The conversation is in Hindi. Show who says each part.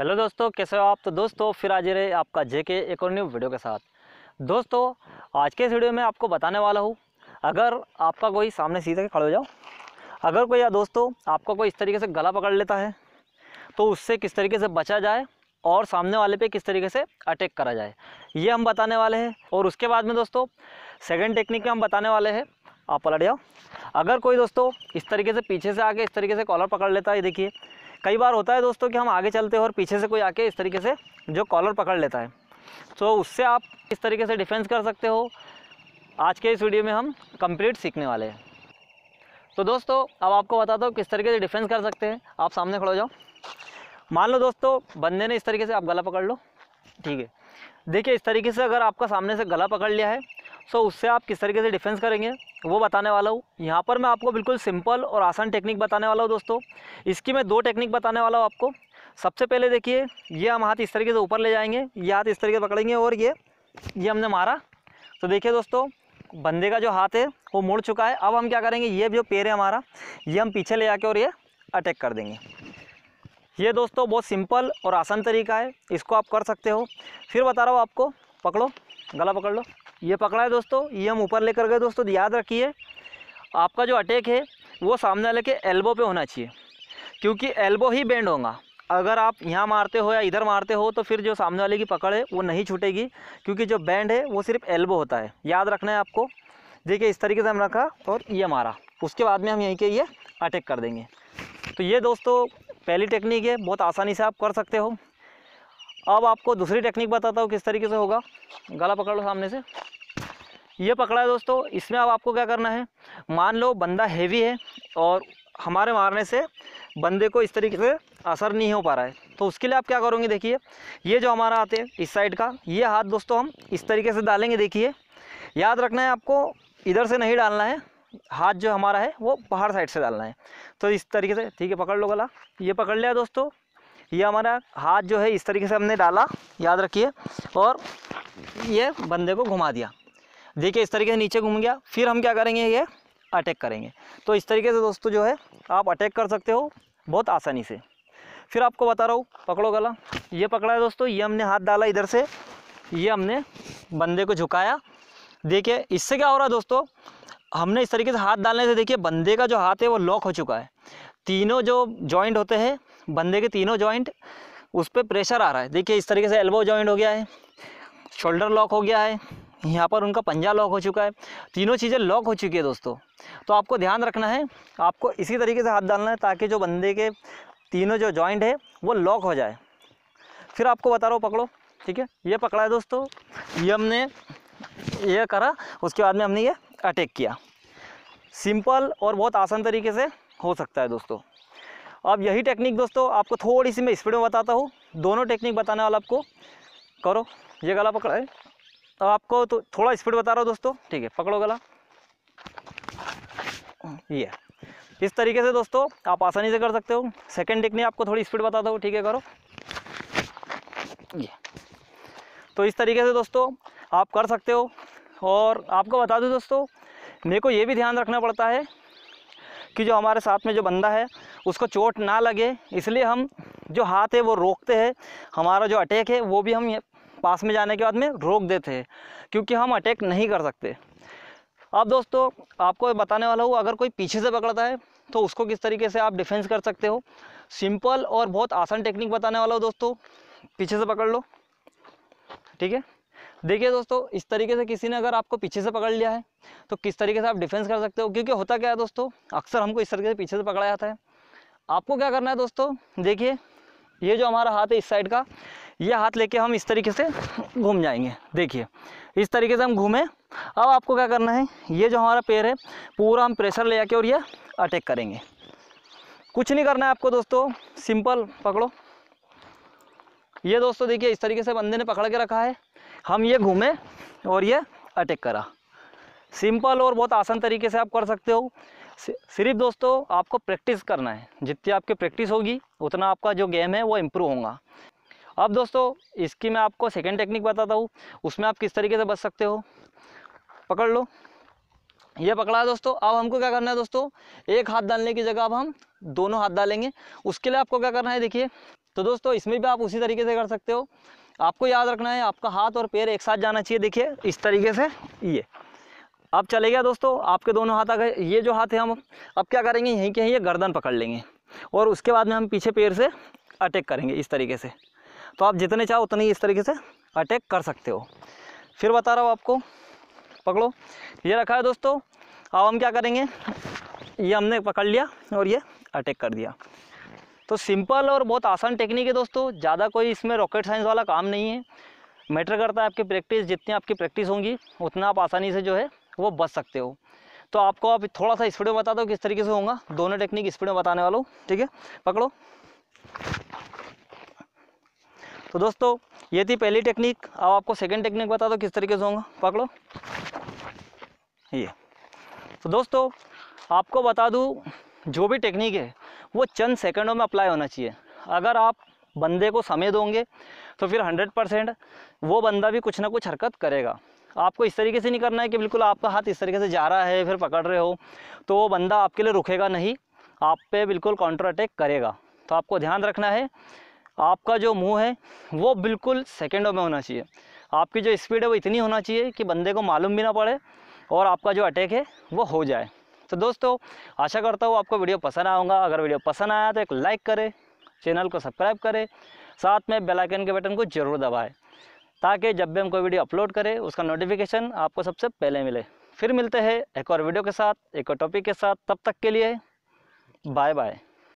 Speaker 1: हेलो दोस्तों कैसे हो आप तो दोस्तों फिर आज रहे आपका जेके एक और न्यू वीडियो के साथ दोस्तों आज के इस वीडियो में आपको बताने वाला हूँ अगर आपका कोई सामने सीधे खड़े हो जाओ अगर कोई या दोस्तों आपका कोई इस तरीके से गला पकड़ लेता है तो उससे किस तरीके से बचा जाए और सामने वाले पे किस तरीके से अटैक करा जाए ये हम बताने वाले हैं और उसके बाद में दोस्तों सेकेंड टेक्निक में हम बताने वाले हैं आप पलट जाओ अगर कोई दोस्तों इस तरीके से पीछे से आके इस तरीके से कॉलर पकड़ लेता है देखिए कई बार होता है दोस्तों कि हम आगे चलते हैं और पीछे से कोई आके इस तरीके से जो कॉलर पकड़ लेता है तो उससे आप इस तरीके से डिफेंस कर सकते हो आज के इस वीडियो में हम कंप्लीट सीखने वाले हैं तो दोस्तों अब आपको बताता हूँ किस तरीके से डिफेंस कर सकते हैं आप सामने खड़ो जाओ मान लो दोस्तों बंदे ने इस तरीके से आप गला पकड़ लो ठीक है देखिए इस तरीके से अगर आपका सामने से गला पकड़ लिया है सो so, उससे आप किस तरीके से डिफेंस करेंगे वो बताने वाला हूँ यहाँ पर मैं आपको बिल्कुल सिंपल और आसान टेक्निक बताने वाला हूँ दोस्तों इसकी मैं दो टेक्निक बताने वाला हूँ आपको सबसे पहले देखिए ये हम हाथ इस तरीके से ऊपर ले जाएंगे ये हाथ इस तरीके से पकड़ेंगे और ये ये हमने मारा तो देखिए दोस्तों बंदे का जो हाथ है वो मुड़ चुका है अब हम क्या करेंगे ये जो पैर है हमारा ये हम पीछे ले जाके और ये अटैक कर देंगे ये दोस्तों बहुत सिंपल और आसान तरीका है इसको आप कर सकते हो फिर बता रहा हूँ आपको पकड़ो गला पकड़ लो ये पकड़ा है दोस्तों ये हम ऊपर लेकर गए दोस्तों तो याद रखिए आपका जो अटैक है वो सामने वाले के एल्बो पे होना चाहिए क्योंकि एल्बो ही बेंड होगा अगर आप यहाँ मारते हो या इधर मारते हो तो फिर जो सामने वाले की पकड़ है वो नहीं छूटेगी क्योंकि जो बैंड है वो सिर्फ एल्बो होता है याद रखना है आपको देखिए इस तरीके से हम रखा और ये मारा उसके बाद में हम यहीं के ये अटैक कर देंगे तो ये दोस्तों पहली टेक्निक है बहुत आसानी से आप कर सकते हो अब आपको दूसरी टेक्निक बताता हूँ किस तरीके से होगा गला पकड़ लो सामने से ये पकड़ा है दोस्तों इसमें अब आपको क्या करना है मान लो बंदा हैवी है और हमारे मारने से बंदे को इस तरीके से असर नहीं हो पा रहा है तो उसके लिए आप क्या करोगे देखिए ये जो हमारा हाथ है इस साइड का ये हाथ दोस्तों हम इस तरीके से डालेंगे देखिए याद रखना है आपको इधर से नहीं डालना है हाथ जो हमारा है वो बाहर साइड से डालना है तो इस तरीके से ठीक है पकड़ लो गला ये पकड़ लिया दोस्तों ये हमारा हाथ जो है इस तरीके से हमने डाला याद रखिए और ये बंदे को घुमा दिया देखिए इस तरीके से नीचे घूम गया फिर हम क्या करेंगे ये अटैक करेंगे तो इस तरीके से दोस्तों जो है आप अटैक कर सकते हो बहुत आसानी से फिर आपको बता रहा हूँ पकड़ो गला ये पकड़ा है दोस्तों ये हमने हाथ डाला इधर से ये हमने बंदे को झुकाया देखिए इससे क्या हो रहा है दोस्तों हमने इस तरीके से हाथ डालने से देखिए बंदे का जो हाथ है वो लॉक हो चुका है तीनों जो जॉइंट होते हैं बंदे के तीनों जॉइंट उस पर प्रेशर आ रहा है देखिए इस तरीके से एल्बो जॉइंट हो गया है शोल्डर लॉक हो गया है यहाँ पर उनका पंजा लॉक हो चुका है तीनों चीज़ें लॉक हो चुकी है दोस्तों तो आपको ध्यान रखना है आपको इसी तरीके से हाथ डालना है ताकि जो बंदे के तीनों जो जॉइंट है वो लॉक हो जाए फिर आपको बता रहा हूँ पकड़ो ठीक है ये पकड़ा है दोस्तों ये हमने ये करा उसके बाद में हमने ये अटैक किया सिंपल और बहुत आसान तरीके से हो सकता है दोस्तों अब यही टेक्निक दोस्तों आपको थोड़ी सी मैं स्पीड में बताता हूँ दोनों टेक्निक बताने वाला आपको करो ये गला पकड़ा है तो आपको तो थोड़ा स्पीड बता रहा हूँ दोस्तों ठीक है पकड़ो गला ये इस तरीके से दोस्तों आप आसानी से कर सकते हो सेकेंड टेक्निक आपको थोड़ी स्पीड बता दो ठीक है करो ये तो इस तरीके से दोस्तों आप कर सकते हो और आपको बता दूँ दोस्तों मेरे को ये भी ध्यान रखना पड़ता है कि जो हमारे साथ में जो बंदा है उसको चोट ना लगे इसलिए हम जो हाथ है वो रोकते हैं हमारा जो अटैक है वो भी हम पास में जाने के बाद में रोक देते हैं क्योंकि हम अटैक नहीं कर सकते अब दोस्तों आपको बताने वाला हूँ अगर कोई पीछे से पकड़ता है तो उसको किस तरीके से आप डिफेंस कर सकते हो सिंपल और बहुत आसान टेक्निक बताने वाला हूँ दोस्तों पीछे से पकड़ लो ठीक है देखिए दोस्तों इस तरीके से किसी ने अगर आपको पीछे से पकड़ लिया है तो किस तरीके से आप डिफेंस कर सकते हो क्योंकि होता क्या है दोस्तों अक्सर हमको इस तरीके से पीछे से पकड़ा जाता है आपको क्या करना है दोस्तों देखिए ये जो हमारा हाथ है इस साइड का ये हाथ लेके हम इस तरीके से घूम जाएंगे देखिए इस तरीके से हम घूमें अब आपको क्या करना है ये जो हमारा पैर है पूरा हम प्रेशर ले जाके और ये अटैक करेंगे कुछ नहीं करना है आपको दोस्तों सिंपल पकड़ो ये दोस्तों देखिए इस तरीके से बंदे ने पकड़ के रखा है हम ये घूमे और ये अटैक करा सिंपल और बहुत आसान तरीके से आप कर सकते हो सिर्फ दोस्तों आपको प्रैक्टिस करना है जितनी आपकी प्रैक्टिस होगी उतना आपका जो गेम है वो इम्प्रूव होगा अब दोस्तों इसकी मैं आपको सेकेंड टेक्निक बताता हूँ उसमें आप किस तरीके से बच सकते हो पकड़ लो ये पकड़ा है दोस्तों अब हमको क्या करना है दोस्तों एक हाथ डालने की जगह अब हम दोनों हाथ डालेंगे उसके लिए आपको क्या करना है देखिए तो दोस्तों इसमें भी आप उसी तरीके से कर सकते हो आपको याद रखना है आपका हाथ और पैर एक साथ जाना चाहिए देखिए इस तरीके से ये अब चले गया दोस्तों आपके दोनों हाथ आ गए ये जो हाथ है हम अब क्या करेंगे यहीं के यहीं गर्दन पकड़ लेंगे और उसके बाद में हम पीछे पैर से अटैक करेंगे इस तरीके से तो आप जितने चाहो उतने ही इस तरीके से अटैक कर सकते हो फिर बता रहा हूँ आपको पकड़ो ये रखा है दोस्तों अब हम क्या करेंगे ये हमने पकड़ लिया और ये अटैक कर दिया तो सिंपल और बहुत आसान टेक्निक है दोस्तों ज़्यादा कोई इसमें रॉकेट साइंस वाला काम नहीं है मैटर करता है आपकी प्रैक्टिस जितनी आपकी प्रैक्टिस होंगी उतना आप आसानी से जो है वो बच सकते हो तो आपको आप थोड़ा सा स्पीड में बता दो किस तरीके से होगा दोनों टेक्निक स्पीड में बताने वाला हूँ ठीक है पकड़ो तो दोस्तों ये थी पहली टेक्निक अब आपको सेकंड टेक्निक बता दो किस तरीके से होगा पकड़ो ये तो दोस्तों आपको बता दूँ जो भी टेक्निक है वो चंद सेकंडों में अप्लाई होना चाहिए अगर आप बंदे को समय दोगे तो फिर हंड्रेड परसेंट वो बंदा भी कुछ ना कुछ हरकत करेगा आपको इस तरीके से नहीं करना है कि बिल्कुल आपका हाथ इस तरीके से जा रहा है फिर पकड़ रहे हो तो वो बंदा आपके लिए रुकेगा नहीं आप पे बिल्कुल काउंटर अटैक करेगा तो आपको ध्यान रखना है आपका जो मुंह है वो बिल्कुल सेकेंडों में होना चाहिए आपकी जो स्पीड है वो इतनी होना चाहिए कि बंदे को मालूम भी ना पड़े और आपका जो अटैक है वो हो जाए तो दोस्तों आशा करता हूँ आपको वीडियो पसंद आऊँगा अगर वीडियो पसंद आया तो एक लाइक करें चैनल को सब्सक्राइब करें साथ में बेल आइकन के बटन को ज़रूर दबाएं ताकि जब भी हम कोई वीडियो अपलोड करें उसका नोटिफिकेशन आपको सबसे पहले मिले फिर मिलते हैं एक और वीडियो के साथ एक और टॉपिक के साथ तब तक के लिए बाय बाय